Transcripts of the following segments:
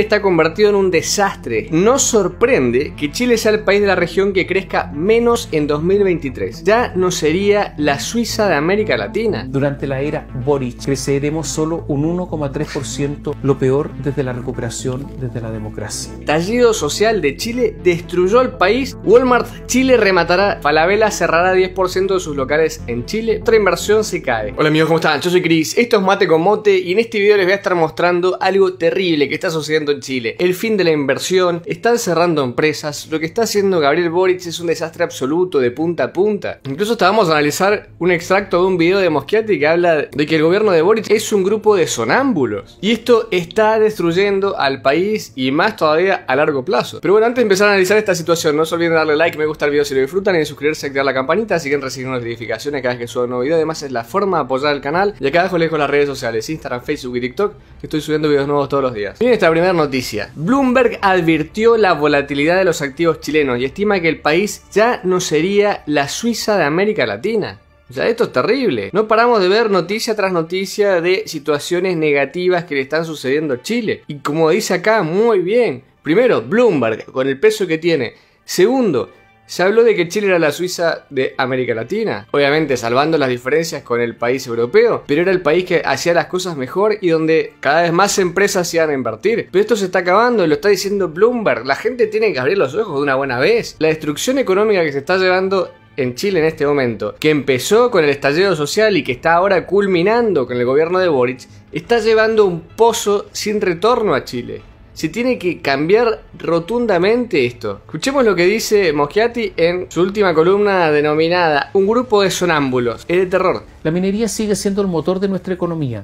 está convertido en un desastre. No sorprende que Chile sea el país de la región que crezca menos en 2023. Ya no sería la Suiza de América Latina. Durante la era Boric creceremos solo un 1,3%, lo peor desde la recuperación desde la democracia. Tallido social de Chile destruyó el país. Walmart Chile rematará. Falabella cerrará 10% de sus locales en Chile. Otra inversión se cae. Hola amigos, ¿cómo están? Yo soy Chris. Esto es Mate con Mote y en este video les voy a estar mostrando algo terrible que está sucediendo en Chile. El fin de la inversión, están cerrando empresas, lo que está haciendo Gabriel Boric es un desastre absoluto de punta a punta. Incluso estábamos a analizar un extracto de un video de Moschiati que habla de que el gobierno de Boric es un grupo de sonámbulos. Y esto está destruyendo al país y más todavía a largo plazo. Pero bueno, antes de empezar a analizar esta situación, no se olviden darle like, me gusta el video si lo disfrutan y de suscribirse y activar la campanita, así que reciben notificaciones cada vez que suba un nuevo video. Además es la forma de apoyar el canal. Y acá abajo les dejo las redes sociales, Instagram, Facebook y TikTok, que estoy subiendo videos nuevos todos los días. Bien, esta primera noticia. Bloomberg advirtió la volatilidad de los activos chilenos y estima que el país ya no sería la Suiza de América Latina. O sea, esto es terrible. No paramos de ver noticia tras noticia de situaciones negativas que le están sucediendo a Chile. Y como dice acá, muy bien. Primero, Bloomberg, con el peso que tiene. Segundo, se habló de que Chile era la Suiza de América Latina, obviamente salvando las diferencias con el país europeo, pero era el país que hacía las cosas mejor y donde cada vez más empresas se iban a invertir. Pero esto se está acabando y lo está diciendo Bloomberg. La gente tiene que abrir los ojos de una buena vez. La destrucción económica que se está llevando en Chile en este momento, que empezó con el estallido social y que está ahora culminando con el gobierno de Boric, está llevando un pozo sin retorno a Chile se tiene que cambiar rotundamente esto. Escuchemos lo que dice Moschiati en su última columna denominada Un grupo de sonámbulos. Es de terror. La minería sigue siendo el motor de nuestra economía.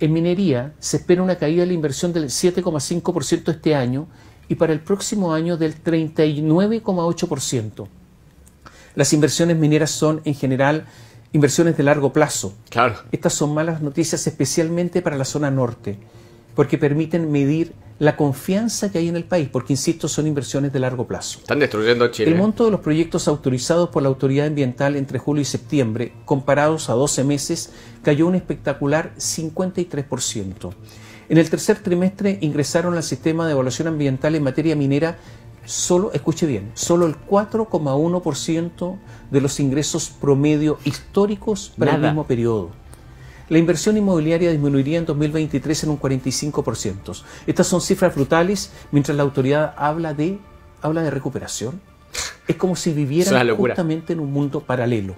En minería se espera una caída de la inversión del 7,5% este año y para el próximo año del 39,8%. Las inversiones mineras son en general inversiones de largo plazo. Claro. Estas son malas noticias especialmente para la zona norte, porque permiten medir la confianza que hay en el país, porque insisto, son inversiones de largo plazo. Están destruyendo Chile. El monto de los proyectos autorizados por la autoridad ambiental entre julio y septiembre, comparados a 12 meses, cayó un espectacular 53%. En el tercer trimestre ingresaron al sistema de evaluación ambiental en materia minera solo, escuche bien, solo el 4,1% de los ingresos promedio históricos para el mismo periodo. La inversión inmobiliaria disminuiría en 2023 en un 45%. Estas son cifras brutales mientras la autoridad habla de, habla de recuperación. Es como si vivieran justamente en un mundo paralelo.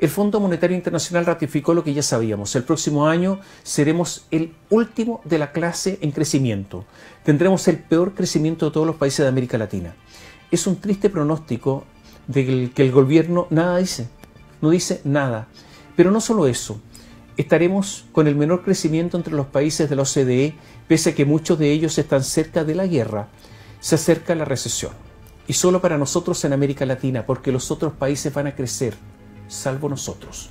El Fondo Monetario Internacional ratificó lo que ya sabíamos. El próximo año seremos el último de la clase en crecimiento. Tendremos el peor crecimiento de todos los países de América Latina. Es un triste pronóstico del que el gobierno nada dice. No dice nada. Pero no solo eso estaremos con el menor crecimiento entre los países de la OCDE, pese a que muchos de ellos están cerca de la guerra, se acerca la recesión. Y solo para nosotros en América Latina, porque los otros países van a crecer, salvo nosotros.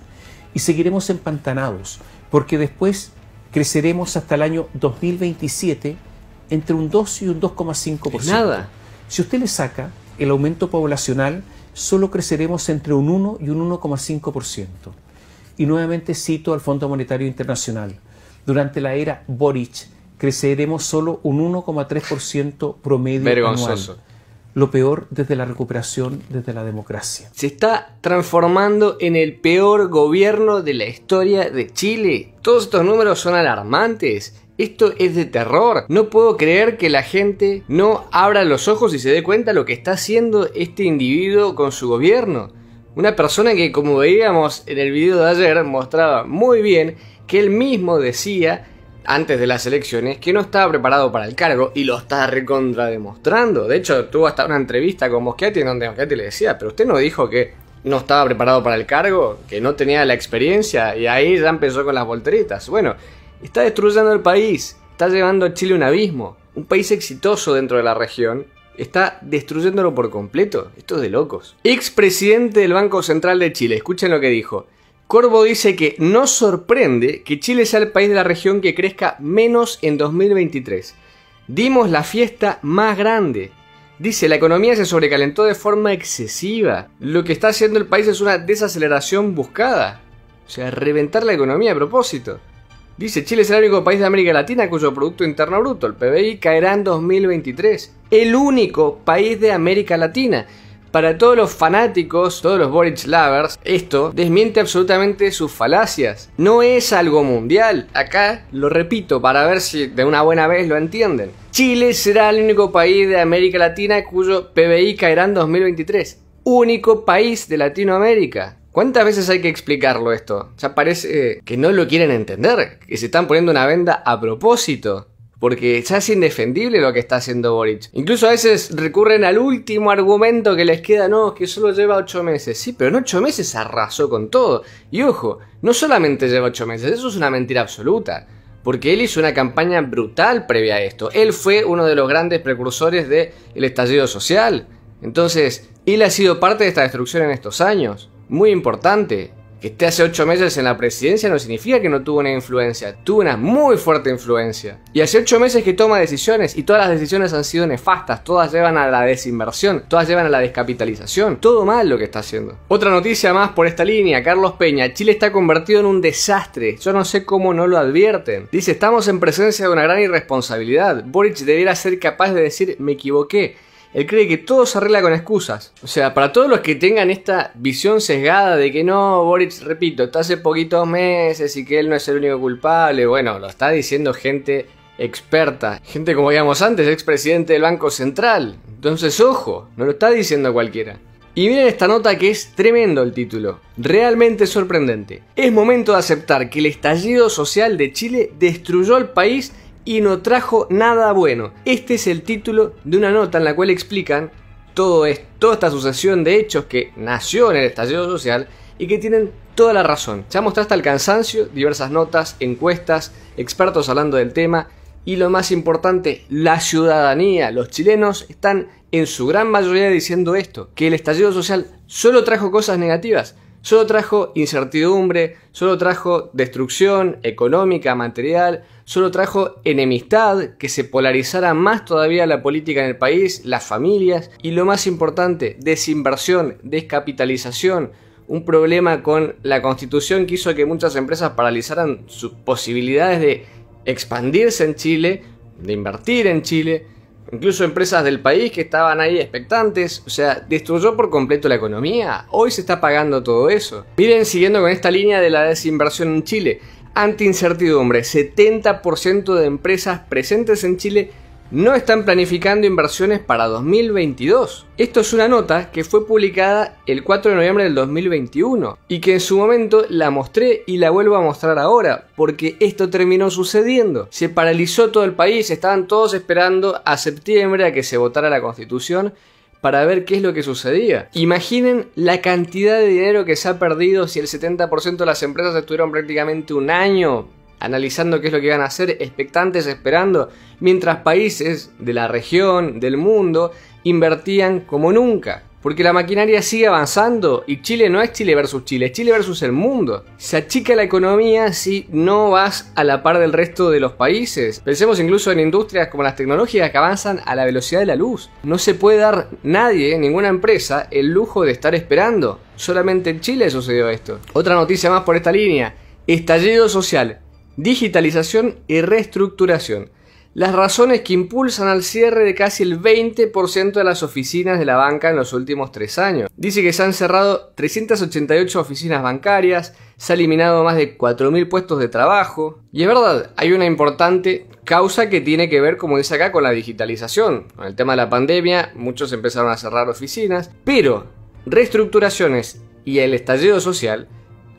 Y seguiremos empantanados, porque después creceremos hasta el año 2027 entre un 2 y un 2,5%. Nada. Si usted le saca el aumento poblacional, solo creceremos entre un 1 y un 1,5%. Y nuevamente cito al Fondo Monetario Internacional. Durante la era Boric creceremos solo un 1,3% promedio Vergonzoso. anual. Lo peor desde la recuperación, desde la democracia. Se está transformando en el peor gobierno de la historia de Chile. Todos estos números son alarmantes. Esto es de terror. No puedo creer que la gente no abra los ojos y se dé cuenta de lo que está haciendo este individuo con su gobierno. Una persona que, como veíamos en el video de ayer, mostraba muy bien que él mismo decía antes de las elecciones que no estaba preparado para el cargo y lo está recontra demostrando. De hecho, tuvo hasta una entrevista con Moschetti en donde Moschetti le decía, pero usted no dijo que no estaba preparado para el cargo, que no tenía la experiencia y ahí ya empezó con las volteritas. Bueno, está destruyendo el país, está llevando a Chile a un abismo, un país exitoso dentro de la región está destruyéndolo por completo. Esto es de locos. Expresidente del Banco Central de Chile, escuchen lo que dijo. Corvo dice que no sorprende que Chile sea el país de la región que crezca menos en 2023. Dimos la fiesta más grande. Dice, la economía se sobrecalentó de forma excesiva. Lo que está haciendo el país es una desaceleración buscada. O sea, reventar la economía a propósito. Dice, Chile es el único país de América Latina cuyo Producto Interno Bruto, el PBI, caerá en 2023. El único país de América Latina. Para todos los fanáticos, todos los Boric lovers, esto desmiente absolutamente sus falacias. No es algo mundial. Acá lo repito para ver si de una buena vez lo entienden. Chile será el único país de América Latina cuyo PBI caerá en 2023. Único país de Latinoamérica. ¿Cuántas veces hay que explicarlo esto? Ya parece que no lo quieren entender, que se están poniendo una venda a propósito. Porque ya es indefendible lo que está haciendo Boric. Incluso a veces recurren al último argumento que les queda, no, que solo lleva 8 meses. Sí, pero en 8 meses arrasó con todo. Y ojo, no solamente lleva 8 meses, eso es una mentira absoluta. Porque él hizo una campaña brutal previa a esto. Él fue uno de los grandes precursores del el estallido social. Entonces, él ha sido parte de esta destrucción en estos años muy importante. Que esté hace 8 meses en la presidencia no significa que no tuvo una influencia, tuvo una muy fuerte influencia. Y hace 8 meses que toma decisiones y todas las decisiones han sido nefastas, todas llevan a la desinversión, todas llevan a la descapitalización, todo mal lo que está haciendo. Otra noticia más por esta línea, Carlos Peña, Chile está convertido en un desastre, yo no sé cómo no lo advierten. Dice, estamos en presencia de una gran irresponsabilidad, Boric debiera ser capaz de decir me equivoqué él cree que todo se arregla con excusas. O sea, para todos los que tengan esta visión sesgada de que no, Boric, repito, está hace poquitos meses y que él no es el único culpable, bueno, lo está diciendo gente experta, gente como veíamos antes, expresidente del Banco Central. Entonces, ojo, no lo está diciendo cualquiera. Y miren esta nota que es tremendo el título, realmente sorprendente. Es momento de aceptar que el estallido social de Chile destruyó el país y no trajo nada bueno. Este es el título de una nota en la cual explican todo toda esta sucesión de hechos que nació en el estallido social y que tienen toda la razón. Ya mostraste el cansancio, diversas notas, encuestas, expertos hablando del tema y lo más importante, la ciudadanía, los chilenos están en su gran mayoría diciendo esto, que el estallido social solo trajo cosas negativas. Solo trajo incertidumbre, solo trajo destrucción económica, material, solo trajo enemistad, que se polarizara más todavía la política en el país, las familias y lo más importante, desinversión, descapitalización, un problema con la constitución que hizo que muchas empresas paralizaran sus posibilidades de expandirse en Chile, de invertir en Chile, incluso empresas del país que estaban ahí expectantes, o sea, destruyó por completo la economía. Hoy se está pagando todo eso. Miren, siguiendo con esta línea de la desinversión en Chile, ante incertidumbre, 70% de empresas presentes en Chile no están planificando inversiones para 2022. Esto es una nota que fue publicada el 4 de noviembre del 2021 y que en su momento la mostré y la vuelvo a mostrar ahora porque esto terminó sucediendo. Se paralizó todo el país, estaban todos esperando a septiembre a que se votara la constitución para ver qué es lo que sucedía. Imaginen la cantidad de dinero que se ha perdido si el 70% de las empresas estuvieron prácticamente un año analizando qué es lo que van a hacer, expectantes, esperando, mientras países de la región, del mundo, invertían como nunca. Porque la maquinaria sigue avanzando y Chile no es Chile versus Chile, es Chile versus el mundo. Se achica la economía si no vas a la par del resto de los países. Pensemos incluso en industrias como las tecnologías que avanzan a la velocidad de la luz. No se puede dar nadie, ninguna empresa, el lujo de estar esperando. Solamente en Chile sucedió esto. Otra noticia más por esta línea. Estallido social digitalización y reestructuración. Las razones que impulsan al cierre de casi el 20% de las oficinas de la banca en los últimos tres años. Dice que se han cerrado 388 oficinas bancarias, se ha eliminado más de 4.000 puestos de trabajo. Y es verdad, hay una importante causa que tiene que ver, como dice acá, con la digitalización. Con el tema de la pandemia, muchos empezaron a cerrar oficinas, pero reestructuraciones y el estallido social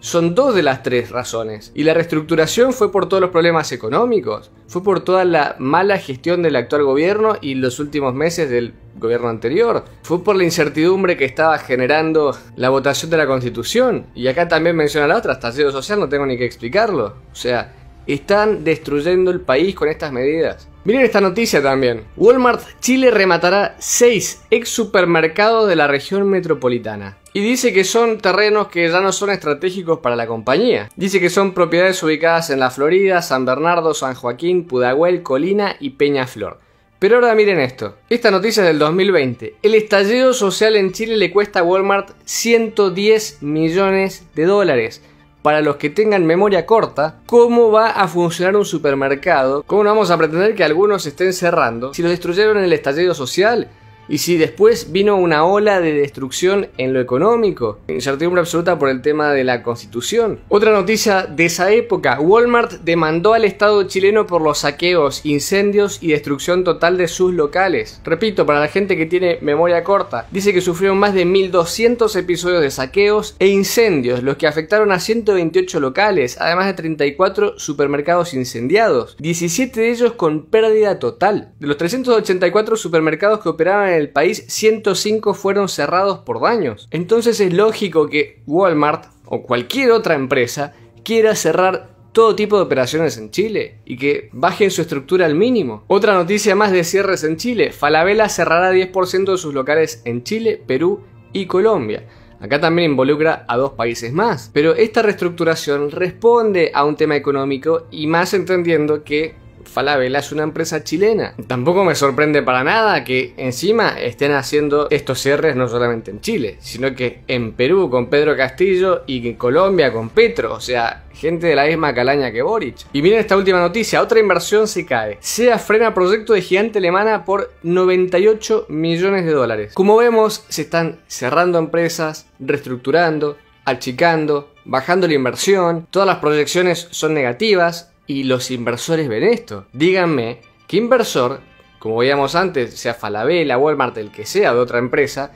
son dos de las tres razones. ¿Y la reestructuración fue por todos los problemas económicos? ¿Fue por toda la mala gestión del actual gobierno y los últimos meses del gobierno anterior? ¿Fue por la incertidumbre que estaba generando la votación de la constitución? Y acá también menciona la otra, estallido social, no tengo ni que explicarlo. O sea, están destruyendo el país con estas medidas. Miren esta noticia también. Walmart Chile rematará 6 ex supermercados de la región metropolitana y dice que son terrenos que ya no son estratégicos para la compañía. Dice que son propiedades ubicadas en la Florida, San Bernardo, San Joaquín, Pudahuel, Colina y Peñaflor. Pero ahora miren esto, esta noticia es del 2020. El estallido social en Chile le cuesta a Walmart 110 millones de dólares para los que tengan memoria corta, cómo va a funcionar un supermercado, cómo no vamos a pretender que algunos estén cerrando, si los destruyeron en el estallido social y si después vino una ola de destrucción en lo económico, incertidumbre absoluta por el tema de la constitución. Otra noticia de esa época, Walmart demandó al Estado chileno por los saqueos, incendios y destrucción total de sus locales. Repito, para la gente que tiene memoria corta, dice que sufrieron más de 1200 episodios de saqueos e incendios, los que afectaron a 128 locales, además de 34 supermercados incendiados, 17 de ellos con pérdida total. De los 384 supermercados que operaban en el país, 105 fueron cerrados por daños. Entonces es lógico que Walmart o cualquier otra empresa quiera cerrar todo tipo de operaciones en Chile y que bajen su estructura al mínimo. Otra noticia más de cierres en Chile, Falabella cerrará 10% de sus locales en Chile, Perú y Colombia. Acá también involucra a dos países más. Pero esta reestructuración responde a un tema económico y más entendiendo que Falabella es una empresa chilena. Tampoco me sorprende para nada que encima estén haciendo estos cierres no solamente en Chile, sino que en Perú con Pedro Castillo y en Colombia con Petro, o sea, gente de la misma calaña que Boric. Y miren esta última noticia, otra inversión se cae. SEA frena proyecto de gigante alemana por 98 millones de dólares. Como vemos, se están cerrando empresas, reestructurando, achicando, bajando la inversión, todas las proyecciones son negativas, y los inversores ven esto. Díganme, ¿qué inversor, como veíamos antes, sea Falabella, Walmart, el que sea de otra empresa,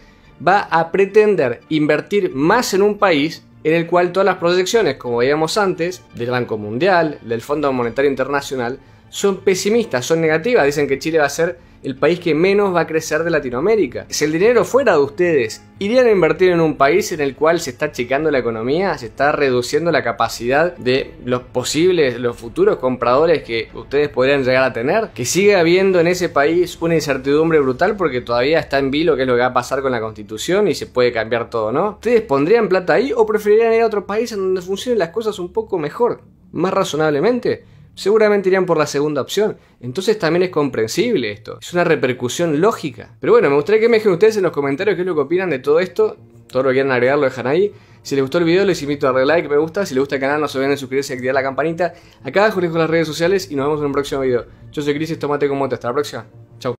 va a pretender invertir más en un país en el cual todas las proyecciones, como veíamos antes, del Banco Mundial, del Fondo Monetario Internacional, son pesimistas, son negativas. Dicen que Chile va a ser el país que menos va a crecer de Latinoamérica. Si el dinero fuera de ustedes, ¿irían a invertir en un país en el cual se está achicando la economía, se está reduciendo la capacidad de los posibles, los futuros compradores que ustedes podrían llegar a tener? Que sigue habiendo en ese país una incertidumbre brutal porque todavía está en vilo qué es lo que va a pasar con la constitución y se puede cambiar todo, ¿no? ¿Ustedes pondrían plata ahí o preferirían ir a otro país en donde funcionen las cosas un poco mejor, más razonablemente? seguramente irían por la segunda opción. Entonces también es comprensible esto. Es una repercusión lógica. Pero bueno, me gustaría que me dejen ustedes en los comentarios qué es lo que opinan de todo esto. Todo lo que quieran agregar lo dejan ahí. Si les gustó el video, les invito a darle like, me gusta. Si les gusta el canal, no se olviden de suscribirse y activar la campanita. Acá abajo les dejo las redes sociales y nos vemos en un próximo video. Yo soy Cris y esto mate con moto. Hasta la próxima.